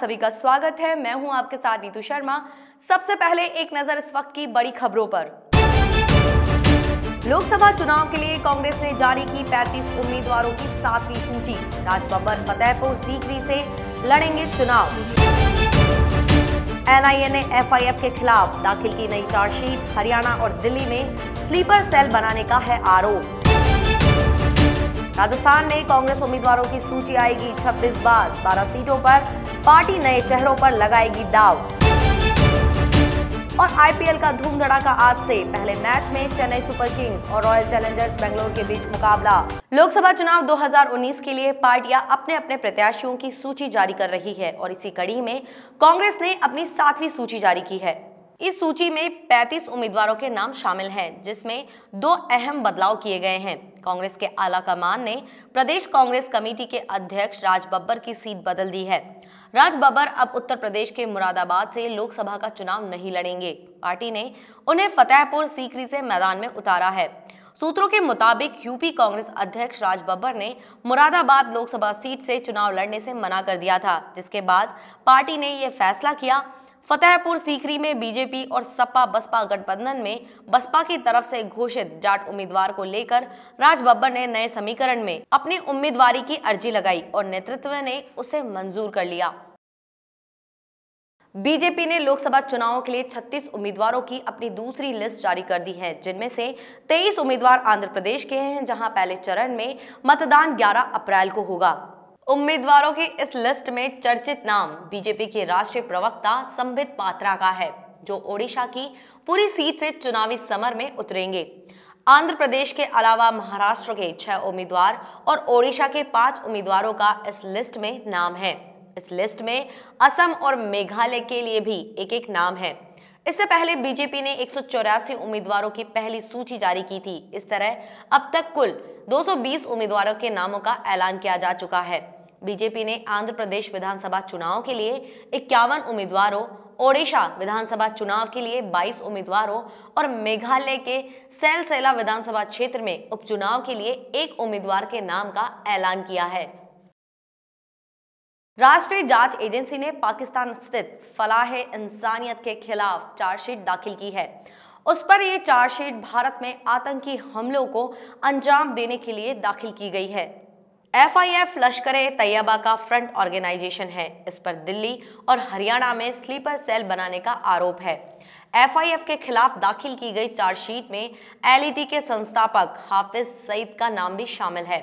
सभी का स्वागत है मैं हूं आपके साथ नीतू शर्मा सबसे पहले एक नजर इस वक्त की बड़ी खबरों पर लोकसभा चुनाव के लिए कांग्रेस ने जारी की 35 उम्मीदवारों की सातवीं सूची राज फतेहपुर सीकरी से लड़ेंगे चुनाव एनआईए ने एफआईएफ के खिलाफ दाखिल की नई चार्जशीट हरियाणा और दिल्ली में स्लीपर सेल बनाने का है आरोप राजस्थान में कांग्रेस उम्मीदवारों की सूची आएगी 26 बाद 12 सीटों पर पार्टी नए चेहरों पर लगाएगी दाव और आईपीएल का धूमधड़ाका आज से पहले मैच में चेन्नई सुपर किंग और रॉयल चैलेंजर्स बेंगलोर के बीच मुकाबला लोकसभा चुनाव 2019 के लिए पार्टियां अपने अपने प्रत्याशियों की सूची जारी कर रही है और इसी कड़ी में कांग्रेस ने अपनी सातवीं सूची जारी की है इस सूची में 35 उम्मीदवारों के नाम शामिल हैं जिसमें दो अहम बदलाव किए गए हैं कांग्रेस के आला कमान ने प्रदेश कांग्रेस कमेटी के अध्यक्ष राज बब्बर की सीट बदल दी है राज बब्बर अब उत्तर प्रदेश के मुरादाबाद से लोकसभा का चुनाव नहीं लड़ेंगे पार्टी ने उन्हें फतेहपुर सीकरी से मैदान में उतारा है सूत्रों के मुताबिक यूपी कांग्रेस अध्यक्ष राज बब्बर ने मुरादाबाद लोकसभा सीट से चुनाव लड़ने से मना कर दिया था जिसके बाद पार्टी ने यह फैसला किया फतेहपुर सीकरी में बीजेपी और सपा बसपा गठबंधन में बसपा की तरफ से घोषित जाट उम्मीदवार को लेकर राज बब्बर ने नए समीकरण में अपनी उम्मीदवारी की अर्जी लगाई और नेतृत्व ने उसे मंजूर कर लिया बीजेपी ने लोकसभा चुनावों के लिए 36 उम्मीदवारों की अपनी दूसरी लिस्ट जारी कर दी है जिनमें से 23 उम्मीदवार आंध्र प्रदेश के हैं जहां पहले चरण में मतदान 11 अप्रैल को होगा उम्मीदवारों की इस लिस्ट में चर्चित नाम बीजेपी के राष्ट्रीय प्रवक्ता संबित पात्रा का है जो ओडिशा की पूरी सीट से चुनावी समर में उतरेंगे आंध्र प्रदेश के अलावा महाराष्ट्र के छह उम्मीदवार और ओडिशा के पांच उम्मीदवारों का इस लिस्ट में नाम है इस लिस्ट में असम और मेघालय के लिए भी एक एक नाम है इससे पहले बीजेपी ने एक उम्मीदवारों की पहली सूची जारी की थी इस तरह अब तक कुल 220 उम्मीदवारों के नामों का ऐलान किया जा चुका है बीजेपी ने आंध्र प्रदेश विधानसभा चुनाव के लिए इक्यावन उम्मीदवारों ओडिशा विधानसभा चुनाव के लिए 22 उम्मीदवारों और मेघालय के सैलसेला विधानसभा क्षेत्र में उपचुनाव के लिए एक उम्मीदवार के नाम का ऐलान किया है राष्ट्रीय जांच एजेंसी ने पाकिस्तान स्थित फलाह इंसानियत के खिलाफ चार्जशीट दाखिल की है उस पर यह चार्जशीट भारत में आतंकी हमलों को अंजाम देने के लिए दाखिल की गई है एफआईएफ लश्कर तैयबा का फ्रंट ऑर्गेनाइजेशन है इस पर दिल्ली और हरियाणा में स्लीपर सेल बनाने का आरोप है एफआईएफ के खिलाफ दाखिल की गई चार्जशीट में एलईटी e के संस्थापक हाफिज सईद का नाम भी शामिल है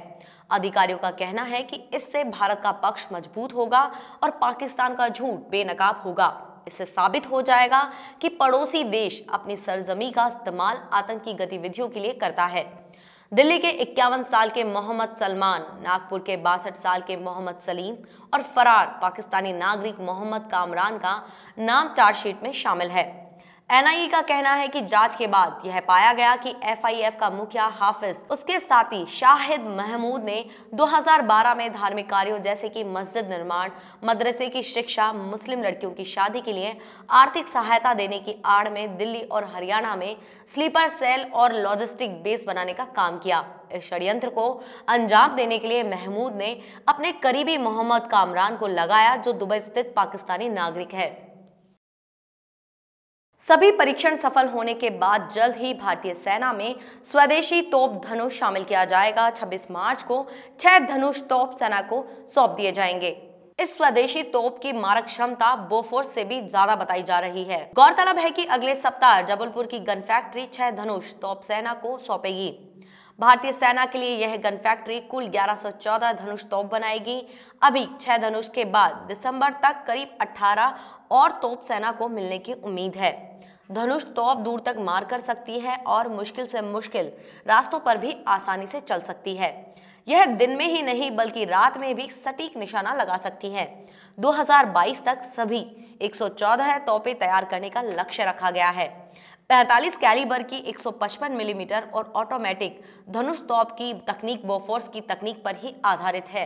अधिकारियों का कहना है कि इससे भारत का पक्ष मजबूत होगा और पाकिस्तान का झूठ बेनकाब होगा इससे साबित हो जाएगा कि पड़ोसी देश अपनी सरजमी का इस्तेमाल आतंकी गतिविधियों के लिए करता है दिल्ली के इक्यावन साल के मोहम्मद सलमान नागपुर के बासठ साल के मोहम्मद सलीम और फरार पाकिस्तानी नागरिक मोहम्मद कामरान का नाम चार्जशीट में शामिल है एनआईए e का कहना है कि जांच के बाद यह पाया गया कि एफआईएफ का मुखिया हाफिज उसके साथी शाहिद महमूद ने 2012 में धार्मिक कार्यों जैसे कि मस्जिद निर्माण मदरसे की शिक्षा मुस्लिम लड़कियों की शादी के लिए आर्थिक सहायता देने की आड़ में दिल्ली और हरियाणा में स्लीपर सेल और लॉजिस्टिक बेस बनाने का काम किया इस षडयंत्र को अंजाम देने के लिए महमूद ने अपने करीबी मोहम्मद कामरान को लगाया जो दुबई स्थित पाकिस्तानी नागरिक है सभी परीक्षण सफल होने के बाद जल्द ही भारतीय सेना में स्वदेशी तोप धनुष शामिल किया जाएगा 26 मार्च को छह धनुष तोप सेना को सौंप दिए जाएंगे इस स्वदेशी तोप की मारक क्षमता बोफोर्स से भी ज्यादा बताई जा रही है गौरतलब है कि अगले सप्ताह जबलपुर की गन फैक्ट्री छह धनुष तोप सेना को सौंपेगी भारतीय सेना के लिए यह गन फैक्ट्री कुल 1114 धनुष तोप बनाएगी अभी छह धनुष के बाद दिसंबर तक करीब 18 और तोप सेना को मिलने की उम्मीद है धनुष तोप दूर तक मार कर सकती है और मुश्किल से मुश्किल रास्तों पर भी आसानी से चल सकती है यह दिन में ही नहीं बल्कि रात में भी सटीक निशाना लगा सकती है 2022 तक सभी 114 तोपें तैयार करने का लक्ष्य रखा गया है 45 कैलिबर की 155 मिलीमीटर mm और ऑटोमेटिक धनुष तोप की तकनीक बोफोर्स की तकनीक पर ही आधारित है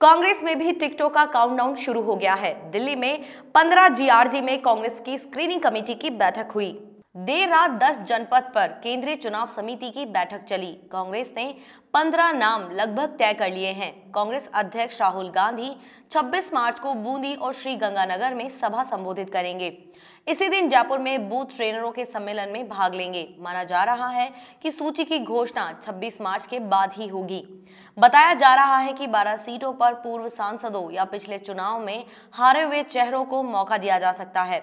कांग्रेस में भी टिकटों का काउंटडाउन शुरू हो गया है दिल्ली में 15 जीआरजी में कांग्रेस की स्क्रीनिंग कमेटी की बैठक हुई देर रात 10 जनपद पर केंद्रीय चुनाव समिति की बैठक चली कांग्रेस ने 15 नाम लगभग तय कर लिए हैं कांग्रेस अध्यक्ष राहुल गांधी 26 मार्च को बूंदी और श्री गंगानगर में सभा संबोधित करेंगे इसी दिन जयपुर में बूथ ट्रेनरों के सम्मेलन में भाग लेंगे माना जा रहा है कि सूची की घोषणा 26 मार्च के बाद ही होगी बताया जा रहा है कि 12 सीटों पर पूर्व सांसदों या पिछले चुनाव में हारे हुए चेहरों को मौका दिया जा सकता है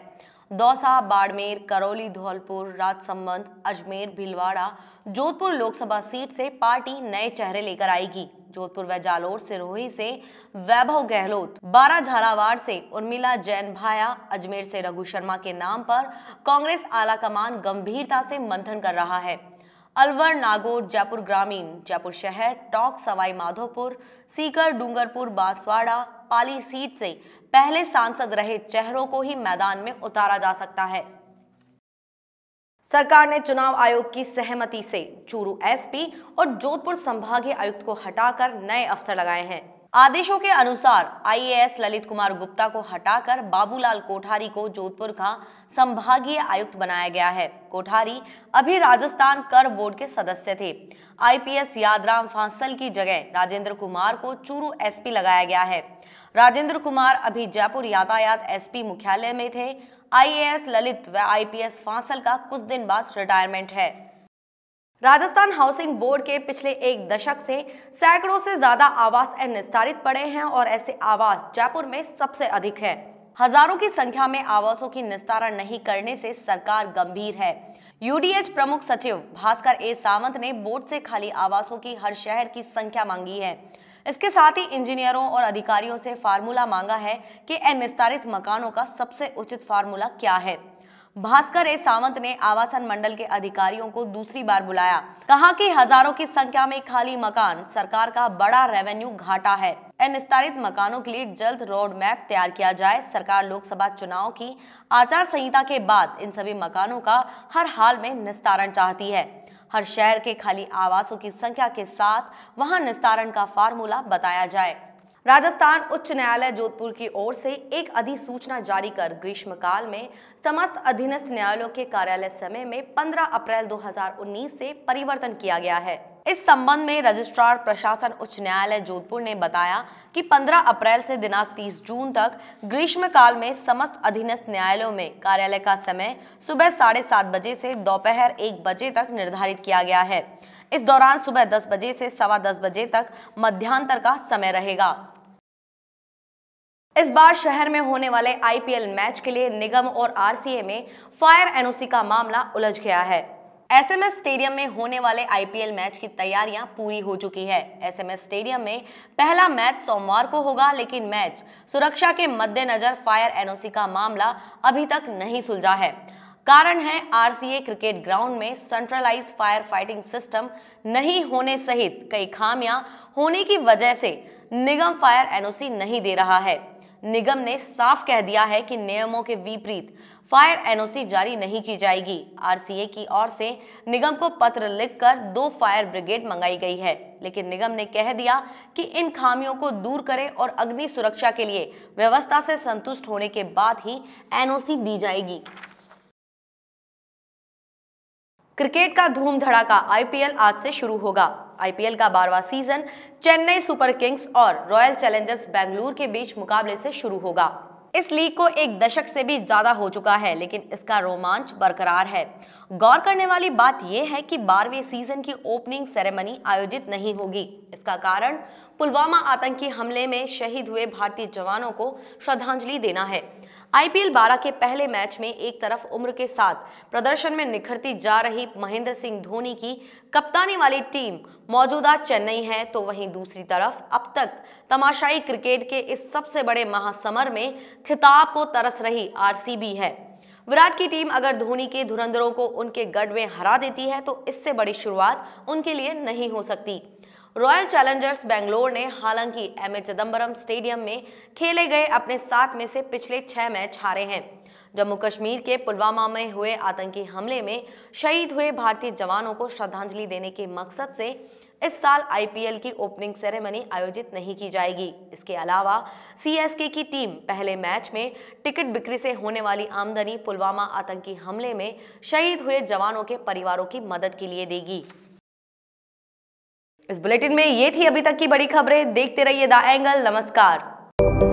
दौसा बाड़मेर करौली धौलपुर राजसमंद अजमेर भिलवाड़ा जोधपुर लोकसभा सीट से पार्टी नए चेहरे लेकर आएगी जोधपुर व जालोर सिरोही से वैभव गहलोत बारा झालावाड़ से उर्मिला जैन भाया अजमेर से रघु शर्मा के नाम पर कांग्रेस आलाकमान गंभीरता से मंथन कर रहा है अलवर नागौर जयपुर ग्रामीण जयपुर शहर टोंक सवाई माधोपुर सीकर डूंगरपुर बांसवाड़ा पाली सीट से पहले सांसद रहे चेहरों को ही मैदान में उतारा जा सकता है सरकार ने चुनाव आयोग की सहमति से चूरू एसपी और जोधपुर संभागीय आयुक्त को हटाकर नए अफसर लगाए हैं आदेशों के अनुसार आईएएस ललित कुमार गुप्ता को हटाकर बाबूलाल कोठारी को जोधपुर का संभागीय आयुक्त बनाया गया है कोठारी अभी राजस्थान कर बोर्ड के सदस्य थे आईपीएस यादराम फांसल की जगह राजेंद्र कुमार को चूरू एसपी लगाया गया है राजेंद्र कुमार अभी जयपुर यातायात एसपी मुख्यालय में थे आईएएस ललित व आईपीएस फांसल का कुछ दिन बाद रिटायरमेंट है राजस्थान हाउसिंग बोर्ड के पिछले एक दशक से सैकड़ों से ज्यादा आवास निस्तारित पड़े हैं और ऐसे आवास जयपुर में सबसे अधिक है हजारों की संख्या में आवासों की निस्तारण नहीं करने से सरकार गंभीर है यूडीएच प्रमुख सचिव भास्कर ए सावंत ने बोर्ड से खाली आवासों की हर शहर की संख्या मांगी है इसके साथ ही इंजीनियरों और अधिकारियों से फार्मूला मांगा है कि अनिस्तारित मकानों का सबसे उचित फार्मूला क्या है भास्कर ए सावंत ने आवासन मंडल के अधिकारियों को दूसरी बार बुलाया कहा कि हजारों की संख्या में खाली मकान सरकार का बड़ा रेवेन्यू घाटा है निस्तारित मकानों के लिए जल्द रोड मैप तैयार किया जाए सरकार लोकसभा चुनाव की आचार संहिता के बाद इन सभी मकानों का हर हाल में निस्तारण चाहती है हर शहर के खाली आवासों की संख्या के साथ वहां निस्तारण का फार्मूला बताया जाए राजस्थान उच्च न्यायालय जोधपुर की ओर से एक अधिसूचना जारी कर ग्रीष्मकाल में समस्त अधीनस्थ न्यायालयों के कार्यालय समय में 15 अप्रैल 2019 से परिवर्तन किया गया है इस संबंध में रजिस्ट्रार प्रशासन उच्च न्यायालय जोधपुर ने बताया कि 15 अप्रैल से दिनांक 30 जून तक ग्रीष्मकाल में समस्त अधीनस्थ न्यायालयों में कार्यालय का समय सुबह साढ़े सात बजे से दोपहर एक बजे तक निर्धारित किया गया है इस दौरान सुबह दस बजे से सवा दस बजे तक मध्यांतर का समय रहेगा इस बार शहर में होने वाले आईपीएल मैच के लिए निगम और आरसीए में फायर एनओसी का मामला उलझ गया है एसएमएस स्टेडियम में होने वाले आईपीएल मैच की तैयारियां पूरी हो चुकी है एसएमएस स्टेडियम में पहला मैच सोमवार को होगा लेकिन मैच सुरक्षा के मद्देनजर फायर एनओसी का मामला अभी तक नहीं सुलझा है कारण है आरसीए क्रिकेट ग्राउंड में सेंट्रलाइज फायर फाइटिंग सिस्टम नहीं होने सहित कई खामियां होने की वजह से निगम फायर एनओसी नहीं दे रहा है निगम ने साफ कह दिया है कि नियमों के विपरीत फायर एनओसी जारी नहीं की जाएगी आरसीए की ओर से निगम को पत्र लिखकर दो फायर ब्रिगेड मंगाई गई है लेकिन निगम ने कह दिया कि इन खामियों को दूर करें और अग्नि सुरक्षा के लिए व्यवस्था से संतुष्ट होने के बाद ही एनओसी दी जाएगी क्रिकेट का धूम धड़ाका आईपीएल आज से शुरू होगा आईपीएल का बारवा सीजन चेन्नई सुपर किंग्स और रॉयल चैलेंजर्स बेंगलुरु के बीच मुकाबले से शुरू होगा इस लीग को एक दशक से भी ज्यादा हो चुका है लेकिन इसका रोमांच बरकरार है गौर करने वाली बात यह है कि बारहवें सीजन की ओपनिंग सेरेमनी आयोजित नहीं होगी इसका कारण पुलवामा आतंकी हमले में शहीद हुए भारतीय जवानों को श्रद्धांजलि देना है आईपीएल 12 के पहले मैच में एक तरफ उम्र के साथ प्रदर्शन में निखरती जा रही महेंद्र सिंह धोनी की कप्तानी वाली टीम मौजूदा चेन्नई है तो वहीं दूसरी तरफ अब तक तमाशाई क्रिकेट के इस सबसे बड़े महासमर में खिताब को तरस रही आरसीबी है विराट की टीम अगर धोनी के धुरंधरों को उनके गढ़ में हरा देती है तो इससे बड़ी शुरुआत उनके लिए नहीं हो सकती रॉयल चैलेंजर्स बेंगलोर ने हालांकि एम ए चिदम्बरम स्टेडियम में खेले गए अपने सात में से पिछले छह मैच हारे हैं जम्मू कश्मीर के पुलवामा में हुए आतंकी हमले में शहीद हुए भारतीय जवानों को श्रद्धांजलि देने के मकसद से इस साल आईपीएल की ओपनिंग सेरेमनी आयोजित नहीं की जाएगी इसके अलावा सीएसके की टीम पहले मैच में टिकट बिक्री से होने वाली आमदनी पुलवामा आतंकी हमले में शहीद हुए जवानों के परिवारों की मदद के लिए देगी इस बुलेटिन में ये थी अभी तक की बड़ी खबरें देखते रहिए द एंगल नमस्कार